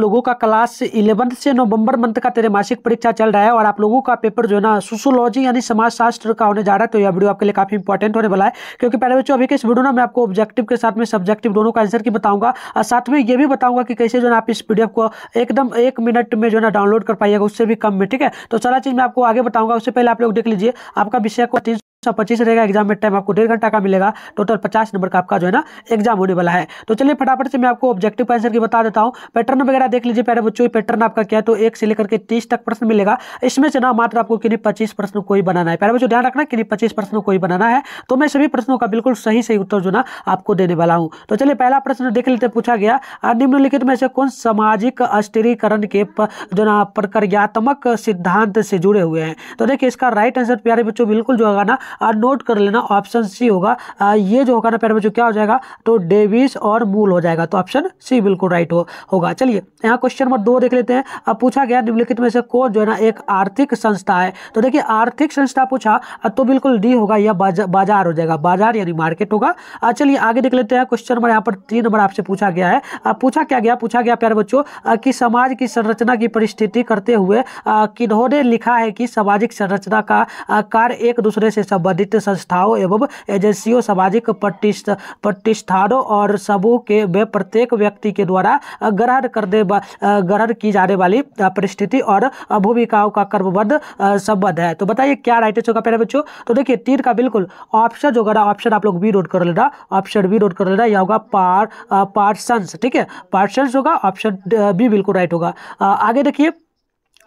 लोगों का class eleventh से नवंबर मंथ का मासिक परीक्षा चल रहा है और आप लोगों का पेपर जो है ना सोशोलॉजी यानी समाजशास्त्र का होने जा रहा है तो यह वीडियो आपके लिए काफी इंपॉर्टेंट होने वाला है क्योंकि पहले बच्चों अभी के इस वीडियो मैं आपको ऑब्जेक्टिव के साथ में सब्जेक्टिव दोनों का आंसर की बताऊंगा और साथ में ये भी बताऊंगा कि कैसे जो है आप इस पीडीएफ को एकदम एक मिनट में जो है ना डाउनलोड कर पाइएगा उससे भी कम में ठीक है तो सारा चीज मैं आपको आगे बताऊंगा उससे पहले आप लोग देख लीजिए आपका विषय को सौ अच्छा, पच्चीस रहेगा एग्जाम में टाइम आपको डेढ़ घंटा का मिलेगा टोटल पचास नंबर का आपका जो है ना एग्जाम होने वाला है तो चलिए फटाफट से मैं आपको ऑब्जेक्टिव आंसर की बता देता हूँ पैटर्न वगैरह देख लीजिए पहले बच्चों पैटर्न आपका क्या है तो एक से लेकर के तीस तक प्रश्न मिलेगा इसमें से ना मात्र आपको किन्हीं पच्चीस प्रश्न को ही बनाना है पहले बच्चों ध्यान रखना किन्हीं पच्चीस प्रश्नों को ही बनाना है तो मैं सभी प्रश्नों का बिल्कुल सही सही उत्तर जो ना आपको देने वाला हूँ तो चलिए पहला प्रश्न देख लेते पूछा गया निम्नलिखित में से कौन सामाजिक स्थिरीकरण के जो ना प्रक्रियात्मक सिद्धांत से जुड़े हुए हैं तो देखिए इसका राइट आंसर प्यारे बच्चों बिल्कुल जो होगा ना नोट कर लेना ऑप्शन सी होगा ये जो होगा ना पैर बच्चों क्या हो जाएगा तो डेविस और मूल हो जाएगा तो ऑप्शन सी बिल्कुल राइट हो, होगा चलिए यहाँ क्वेश्चन नंबर दो देख लेते हैं अब पूछा गया निम्नलिखित में से कौन जो है ना एक आर्थिक संस्था है तो देखिए आर्थिक संस्था पूछा तो बिल्कुल डी होगा या बाजार हो जाएगा बाजार यानी मार्केट होगा चलिए आगे देख लेते हैं क्वेश्चन नंबर यहाँ पर तीन नंबर आपसे पूछा गया है पूछा क्या गया पूछा गया प्यार बच्चों कि समाज की संरचना की परिस्थिति करते हुए किन्होंने लिखा है कि सामाजिक संरचना का कार्य एक दूसरे से संबंध संबंधित संस्थाओं एवं एजेंसियों सामाजिक प्रतिष्ठानों और समूह के वे प्रत्येक व्यक्ति के द्वारा ग्रहण करने ग्रहण की जाने वाली परिस्थिति और भूमिकाओं का कर्मबद्ध संबंध है तो बताइए क्या राइट होगा पहले बच्चों तो देखिए तीन का बिल्कुल ऑप्शन जो होगा ऑप्शन आप लोग बी नोट कर लेना ऑप्शन बी नोट कर लेना यह होगा पार पार्सन्स ठीक है पार्सन होगा ऑप्शन बी बिल्कुल राइट होगा आगे देखिए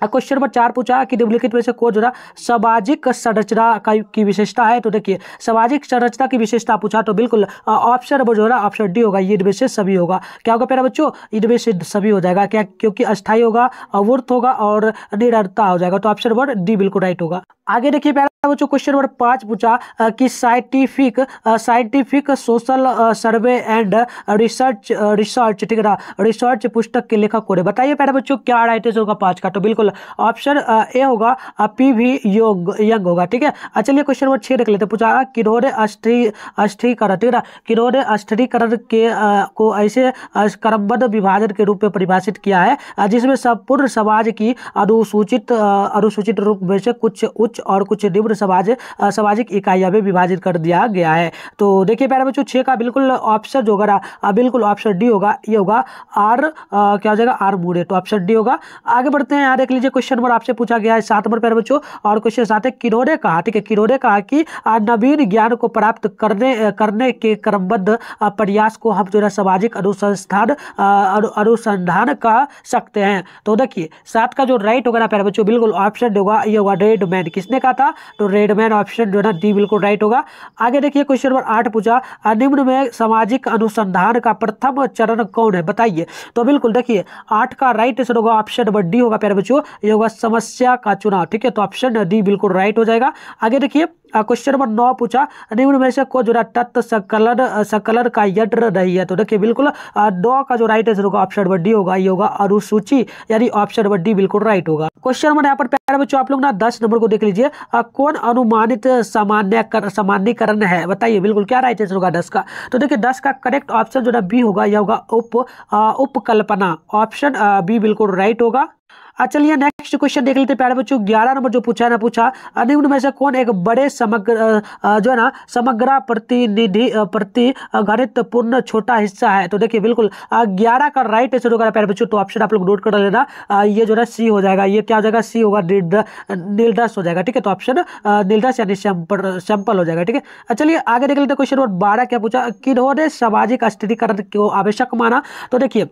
क्वेश्चन नंबर चार पूछा कि निम्नलिखित में से कौन जो सामाजिक संरचना का की विशेषता है तो देखिए सामाजिक संरचना की विशेषता पूछा तो बिल्कुल ऑप्शन नंबर जो है ना ऑप्शन डी होगा इनमें से सभी होगा क्या होगा प्यारा बच्चों इनमें से सभी हो जाएगा क्या क्योंकि अस्थायी होगा अवृत होगा और निरंतर हो जाएगा तो ऑप्शन नंबर डी बिल्कुल राइट होगा आगे देखिए प्यारा बच्चों क्वेश्चन नंबर पाँच पूछा कि scientific scientific social survey and research research ठीक है ना रिसर्च पुस्तक के लेखक कौन है बताइए प्यारा बच्चों क्या राइट आंसर होगा पाँच का तो बिल्कुल ऑप्शन ए होगा पी वी योग यंग होगा ठीक है अच्छा, चलिए क्वेश्चन नंबर छः देख लेते पूछा किन्होंने अस्थि अस्थिकरण ठीक है ना किन्होंने अस्थिकरण के को ऐसे क्रमबद्ध विभाजन के रूप में परिभाषित किया है जिसमें संपूर्ण समाज की अनुसूचित अनुसूचित रूप में से कुछ उच्च कुछ और कुछ निम्न समाज सामाजिक इकाइयाँ में विभाजित कर दिया गया है तो देखिए प्यारे बच्चों छः का बिल्कुल ऑप्शन जो होगा बिल्कुल ऑप्शन डी होगा ये होगा आर आ, क्या हो जाएगा आर मूडे तो ऑप्शन डी होगा आगे बढ़ते हैं यहाँ देख लीजिए क्वेश्चन नंबर आपसे पूछा गया है सात नंबर प्यारे बच्चों और क्वेश्चन सात है किन्होंने कहा ठीक है किन्होंने कहा कि नवीन ज्ञान को प्राप्त करने करने के क्रमबद्ध प्रयास को हम जो है सामाजिक अनुसंस्थान अनुसंधान कह सकते हैं तो देखिए सात का जो राइट होगा ना प्यारे बच्चों बिल्कुल ऑप्शन होगा ये होगा रेड मैन किस किसने कहा था तो रेडमैन ऑप्शन जो है ना डी बिल्कुल राइट होगा आगे देखिए क्वेश्चन नंबर आठ पूछा निम्न में सामाजिक अनुसंधान का प्रथम चरण कौन है बताइए तो बिल्कुल देखिए आठ का राइट आंसर होगा ऑप्शन नंबर डी होगा प्यारे बच्चों ये होगा समस्या का चुनाव ठीक है तो ऑप्शन डी बिल्कुल राइट हो जाएगा आगे देखिए क्वेश्चन नंबर नौ पूछा निम्न में से को जो तत्व सकलन सकलन का यंत्र नहीं है तो देखिए बिल्कुल नौ का जो राइट आंसर होगा ऑप्शन नंबर डी होगा ये होगा अनुसूची यानी ऑप्शन नंबर डी बिल्कुल राइट होगा क्वेश्चन नंबर यहाँ पर प्यारे बच्चों आप लोग ना दस नंबर को देख लीजिए कौन अनुमानित सामान्य कर, सामान्यकरण है बताइए बिल्कुल क्या राइट आंसर होगा दस का तो देखिए दस का करेक्ट ऑप्शन जो ना बी होगा यह होगा उप उपकल्पना ऑप्शन बी बिल्कुल राइट होगा हाँ, चलिए नेक्स्ट क्वेश्चन देख लेते प्यारे बच्चों ग्यारह नंबर जो पूछा है ना पूछा अनिम्न में से कौन एक बड़े समग्र जो है ना समग्र प्रतिनिधि प्रति पूर्ण छोटा हिस्सा है तो देखिए बिल्कुल ग्यारह का राइट आंसर होगा प्यारे बच्चों तो ऑप्शन आप लोग नोट कर लेना ये जो है सी हो जाएगा ये क्या हो जाएगा सी होगा नीलडस हो जाएगा ठीक है तो ऑप्शन नीलडस यानी सैंपल हो जाएगा ठीक है चलिए आगे देख लेते क्वेश्चन नंबर बारह क्या पूछा किन्होंने सामाजिक स्थितिकरण को आवश्यक माना तो देखिए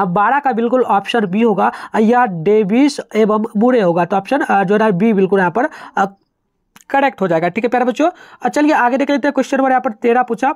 अब बारह का बिल्कुल ऑप्शन बी होगा या डेविस एवं मुरे होगा तो ऑप्शन जो है बी बिल्कुल यहाँ पर करेक्ट हो जाएगा ठीक है प्यारे बच्चों चलिए आगे देख लेते हैं क्वेश्चन नंबर यहाँ पर तेरह पूछा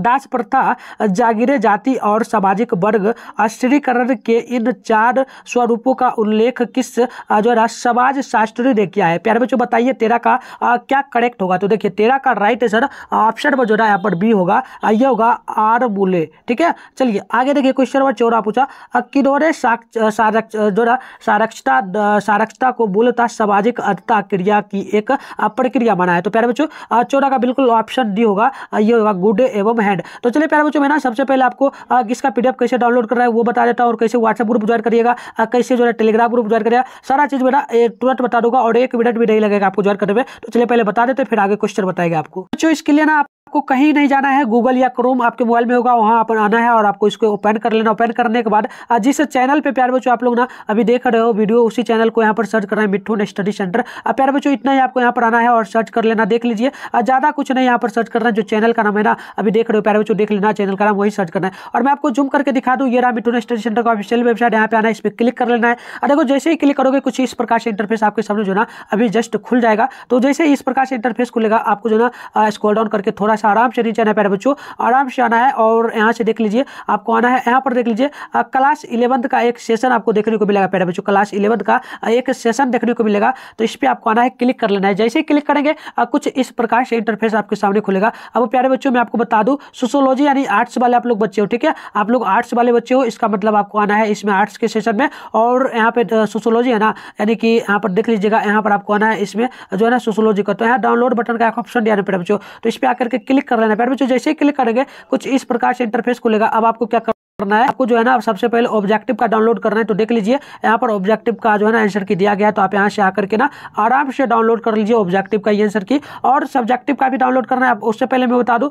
दास प्रथा जागीरें जाति और सामाजिक वर्ग अस्त्रीकरण के इन चार स्वरूपों का उल्लेख किस जो है समाज शास्त्री ने किया है प्यारे बच्चों बताइए तेरा का आ, क्या करेक्ट होगा तो देखिए तेरा का राइट आंसर ऑप्शन में जो है यहाँ पर बी होगा यह होगा आर बुले ठीक है चलिए आगे देखिए क्वेश्चन नंबर चौदह पूछा किन्होंने जो है सारक्षता सारक्षता को बोलता सामाजिक अधता क्रिया की एक प्रक्रिया बना है तो प्यारे बच्चों चौदह का बिल्कुल ऑप्शन डी होगा ये होगा गुड एवं ऑफ हैंड तो चलिए प्यारे बच्चों में ना सबसे पहले आपको किसका पीडीएफ कैसे डाउनलोड कर रहा है वो बता देता हूँ और कैसे व्हाट्सएप ग्रुप ज्वाइन करिएगा कैसे जो है टेलीग्राम ग्रुप ज्वाइन करेगा सारा चीज़ मेरा तुरंत बता दूंगा और एक मिनट भी नहीं लगेगा आपको ज्वाइन करने में तो चलिए पहले बता देते फिर आगे क्वेश्चन बताएगा आपको बच्चों इसके लिए ना आप आपको कहीं नहीं जाना है गूगल या क्रोम आपके मोबाइल में होगा वहां अपन आना है और आपको इसको ओपन कर लेना ओपन करने के बाद जिस चैनल पे प्यार बच्चों आप लोग ना अभी देख रहे हो वीडियो उसी चैनल को यहाँ पर सर्च करना है मिठून स्टडी सेंटर प्यार बच्चों इतना ही आपको यहाँ पर आना है और सर्च कर लेना देख लीजिए ज़्यादा कुछ नहीं यहाँ पर सर्च करना जो चैनल का नाम है ना अभी देख खड़े हो प्यारे बच्चों देख लेना चैनल का नाम वही सर्च करना है और मैं आपको जूम करके दिखा दूँ ये रहा मिटोना स्टडी सेंटर का ऑफिशियल वेबसाइट यहाँ पे आना है इस पर क्लिक कर लेना है और देखो जैसे ही क्लिक करोगे कुछ इस प्रकार से इंटरफेस आपके सामने जो ना अभी जस्ट खुल जाएगा तो जैसे इस प्रकार से इंटरफेस खुलेगा आपको जो ना स्कॉल डाउन करके थोड़ा सा आराम से नीचे आना प्यारे बच्चों आराम से आना है और यहाँ से देख लीजिए आपको आना है यहाँ पर देख लीजिए क्लास इलेवंथ का एक सेशन आपको देखने को मिलेगा प्यारे बच्चों क्लास इलेवंथ का एक सेशन देखने को मिलेगा तो इस पर आपको आना है क्लिक कर लेना है जैसे ही क्लिक करेंगे कुछ इस प्रकार से इंटरफेस आपके सामने खुलेगा अब प्यारे बच्चों मैं आपको बता दू सोशोलॉजी यानी आर्ट्स वाले आप लोग बच्चे हो ठीक है आप लोग आर्ट्स वाले बच्चे हो इसका मतलब आपको आना है इसमें आर्ट्स के सेशन में और यहाँ पे सोशोलॉजी है ना यानी कि यहाँ पर देख लीजिएगा यहाँ पर आपको आना है इसमें जो है ना सोशोलॉजी का तो यहाँ डाउनलोड बटन का एक ऑप्शन दिया ना पेड़ बच्चों तो इस पर आकर के क्लिक कर लेना पेड़ बच्चों जैसे ही क्लिक करेंगे कुछ इस प्रकार से इंटरफेस खुलेगा अब आपको क्या करना है आपको जो है ना सबसे पहले ऑब्जेक्टिव का डाउनलोड करना है तो देख लीजिए यहाँ पर ऑब्जेक्टिव का जो है ना आंसर की दिया गया तो आप यहाँ से आकर के ना आराम से डाउनलोड कर लीजिए ऑब्जेक्टिव का ये आंसर की और सब्जेक्टिव का भी डाउनलोड करना है उससे पहले मैं बता दूँ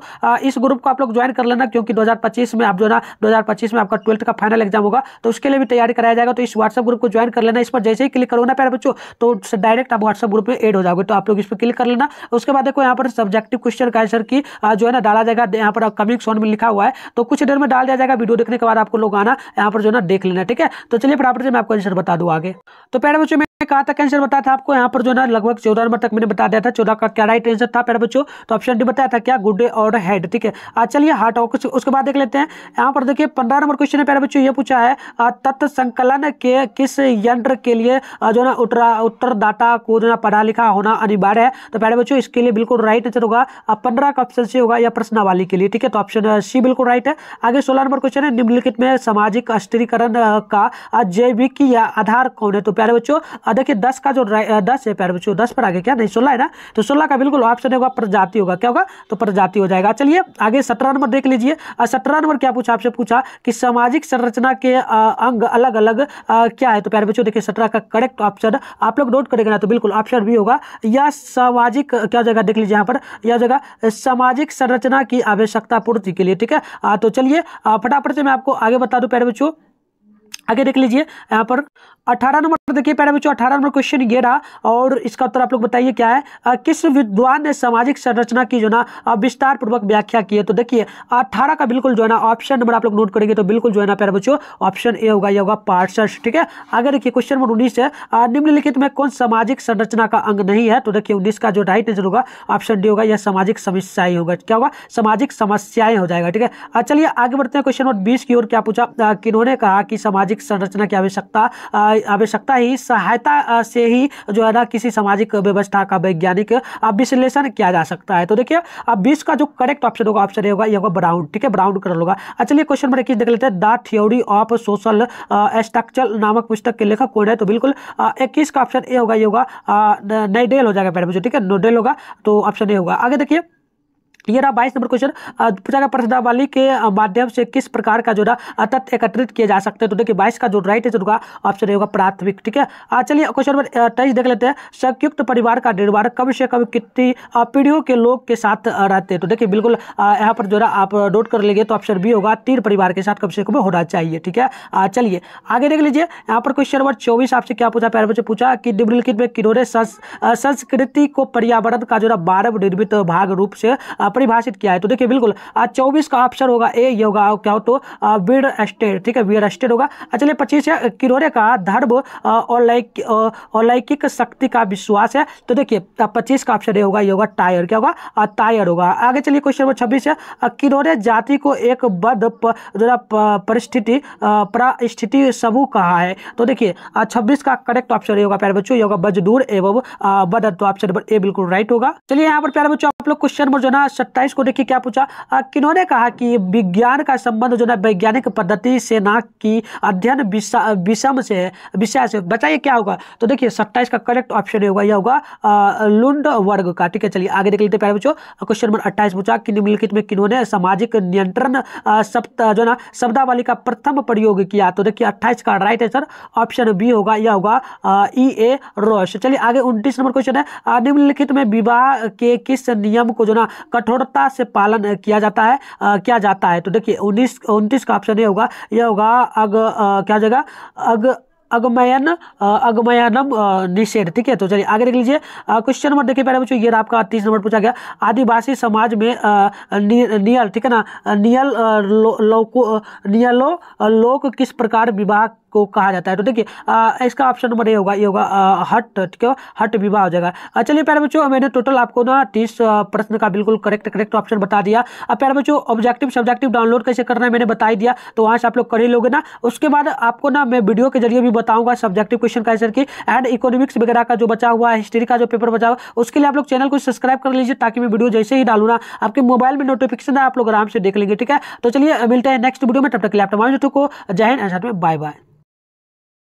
इस ग्रुप को आप लोग ज्वाइन कर लेना क्योंकि दो में आप जो ना दो में आपका ट्वेल्थ का फाइनल एग्जाम होगा तो उसके लिए भी तैयारी कराया जाएगा तो इस व्हाट्सअप ग्रुप को ज्वाइन कर लेना इस पर जैसे ही क्लिक करो ना पहले बच्चों तो डायरेक्ट आप व्हाट्सअप ग्रुप में एड हो जाओगे तो आप लोग इस पर क्लिक कर लेना उसके बाद देखो यहाँ पर सब्जेक्टिव क्वेश्चन का आंसर की जो है ना डाला जाएगा यहाँ पर कमिंग सोन में लिखा हुआ है तो कुछ देर में डाल दिया जाएगा वीडियो देखने के बाद आपको लोग आना यहाँ पर जो ना देख लेना ठीक है तो चलिए फटाफट से मैं आपको आंसर बता दूँ आगे तो पहले बच्चों कहा था कैंसर बताया था आपको यहाँ पर जो ना लगभग चौदह नंबर तक मैंने बता दिया था चौदह का क्या राइट आंसर था पहले बच्चों तो ऑप्शन डी बताया था क्या गुड और हेड ठीक है आज चलिए हार्ट और उसके बाद देख लेते हैं यहाँ पर देखिए पंद्रह नंबर क्वेश्चन है पहले बच्चों ये पूछा है तत्व संकलन के किस यंत्र के लिए जो ना उत्तरा उत्तरदाता को जो ना पढ़ा लिखा होना अनिवार्य है तो पहले बच्चों इसके लिए बिल्कुल राइट आंसर होगा पंद्रह का ऑप्शन सी होगा या वाली के लिए ठीक है तो ऑप्शन सी बिल्कुल राइट है आगे सोलह नंबर क्वेश्चन है निम्नलिखित में सामाजिक स्त्रीकरण का जैविक या आधार कौन है तो प्यारे बच्चों हाँ, देखिए दस का जो दस है पैर बच्चों दस पर आगे क्या नहीं सोलह है ना तो सोलह का बिल्कुल ऑप्शन होगा प्रजाति होगा क्या होगा तो प्रजाति हो जाएगा चलिए आगे सत्रह नंबर देख लीजिए सत्रह नंबर क्या पूछा आपसे पूछा कि सामाजिक संरचना के अंग अलग अलग क्या है तो पैर बच्चों देखिए सत्रह का करेक्ट ऑप्शन आप लोग नोट करेंगे ना तो बिल्कुल ऑप्शन भी होगा या सामाजिक क्या जगह देख लीजिए यहाँ पर यह जगह सामाजिक संरचना की आवश्यकता पूर्ति के लिए ठीक है तो चलिए फटाफट से मैं आपको आगे बता दूँ प्यारे बच्चों आगे देख लीजिए यहाँ पर 18 नंबर देखिए पहला बच्चों 18 नंबर क्वेश्चन ये रहा और इसका उत्तर आप लोग बताइए क्या है आ, किस विद्वान ने सामाजिक संरचना की जो ना विस्तार पूर्वक व्याख्या की है तो देखिए 18 का बिल्कुल जो है ना ऑप्शन नंबर आप लोग नोट करेंगे तो बिल्कुल जो है ना प्यारे बच्चों ऑप्शन ए होगा ये होगा पार्सर्स ठीक है आगे देखिए क्वेश्चन नंबर उन्नीस है निम्नलिखित में कौन सामाजिक संरचना का अंग नहीं है तो देखिए उन्नीस का जो राइट आंसर होगा ऑप्शन डी होगा यह सामाजिक समस्याएं होगा क्या होगा सामाजिक समस्याएं हो जाएगा ठीक है चलिए आगे बढ़ते हैं क्वेश्चन नंबर बीस की ओर क्या पूछा किन्होंने कहा कि समाज सामाजिक संरचना की आवश्यकता आवश्यकता ही सहायता से ही जो है ना किसी सामाजिक व्यवस्था का वैज्ञानिक विश्लेषण किया जा सकता है तो देखिए अब बीस का जो करेक्ट ऑप्शन होगा ऑप्शन ए होगा ये होगा ब्राउन ठीक है ब्राउन कलर होगा अच्छा चलिए क्वेश्चन नंबर इक्कीस देख लेते हैं the theory of social structure नामक पुस्तक के लेखक कौन है तो बिल्कुल इक्कीस का ऑप्शन ए होगा ये होगा नैडेल हो जाएगा पैर ठीक है नोडेल होगा तो ऑप्शन ए होगा आगे देखिए क्लियर है बाईस नंबर क्वेश्चन पूछा गया प्रश्नावली के माध्यम से किस प्रकार का जो है तथ्य एकत्रित किया जा सकते हैं तो देखिए बाईस का जो राइट आंसर होगा ऑप्शन होगा प्राथमिक ठीक है चलिए क्वेश्चन नंबर तेईस देख लेते हैं संयुक्त परिवार का निर्माण कब से कब कितनी पीढ़ियों के लोग के साथ रहते हैं तो देखिए बिल्कुल यहाँ पर जो है आप नोट कर लेंगे तो ऑप्शन बी होगा तीन परिवार के साथ कब से कब होना चाहिए ठीक है चलिए आगे देख लीजिए यहाँ पर क्वेश्चन नंबर चौबीस आपसे क्या पूछा पहले मुझे पूछा कि निम्नलिखित में किन्होंने संस्कृति को पर्यावरण का जो है मानव निर्मित भाग रूप से परिभाषित किया है तो देखिए बिल्कुल चौबीस का ऑप्शन होगा ए ये होगा क्या हो तो वीर स्टेट ठीक है वीर स्टेट होगा अच्छा, चलिए पच्चीस है किरोरे का धर्म अलौकिक शक्ति का विश्वास है तो देखिए पच्चीस का ऑप्शन ए होगा ये होगा टायर क्या होगा टायर होगा आगे चलिए क्वेश्चन नंबर छब्बीस है किरोरे जाति को एक बद परिस्थिति परिस्थिति समूह कहा है तो देखिए छब्बीस का करेक्ट ऑप्शन ए होगा प्यारे बच्चों होगा बजदूर एवं बदर तो ऑप्शन नंबर ए बिल्कुल राइट होगा चलिए यहाँ पर प्यारे बच्चों आप लोग क्वेश्चन नंबर जो है ना सत्ताईस को देखिए क्या पूछा किन्होंने कहा कि विज्ञान का संबंध जो है वैज्ञानिक पद्धति से ना कि अध्ययन विषम से विषय से बताइए क्या होगा तो देखिए सत्ताईस का करेक्ट ऑप्शन होगा यह होगा लुंड वर्ग का ठीक है चलिए आगे देख लेते प्यारे क्वेश्चन नंबर अट्ठाईस पूछा कि निम्नलिखित में किन्होंने सामाजिक नियंत्रण शब्द जो ना शब्दावली का प्रथम प्रयोग किया तो देखिए अट्ठाईस का राइट आंसर ऑप्शन बी होगा यह होगा ई ए रोश चलिए आगे उन्तीस नंबर क्वेश्चन है निम्नलिखित में विवाह के किस नियम को जो ना कट कठोरता से पालन किया जाता है आ, क्या जाता है तो देखिए उन्नीस उनतीस का ऑप्शन ये होगा यह होगा अग आ, क्या जगह अग अगमयन अगमयनम निषेध ठीक है तो चलिए आगे देख लीजिए क्वेश्चन नंबर देखिए पहले पूछिए ये आपका तीस नंबर पूछा गया आदिवासी समाज में नियल ठीक है ना नियल लो, लोको नियलो लोक किस प्रकार विवाह को कहा जाता है तो देखिए इसका ऑप्शन नंबर ए होगा ये होगा हट ठीक है हट विवाह हो जाएगा चलिए प्यारे बच्चों मैंने टोटल आपको ना तीस प्रश्न का बिल्कुल करेक्ट करेक्ट ऑप्शन बता दिया अब प्यारे बच्चों ऑब्जेक्टिव सब्जेक्टिव डाउनलोड कैसे करना है मैंने बताई दिया तो वहाँ से आप लोग कर ही लोगे ना उसके बाद आपको ना मैं वीडियो के जरिए भी बताऊँगा सब्जेक्टिव क्वेश्चन का आंसर की एंड इकोनॉमिक्स वगैरह का जो बचा हुआ है हिस्ट्री का जो पेपर बचा हुआ उसके लिए आप लोग चैनल को सब्सक्राइब कर लीजिए ताकि मैं वीडियो जैसे ही डालू ना आपके मोबाइल में नोटिफिकेशन है आप लोग आराम से देख लेंगे ठीक है तो चलिए मिलते हैं नेक्स्ट वीडियो में तब तक के लिए आप तमाम को जय हिंद साथ में बाय बाय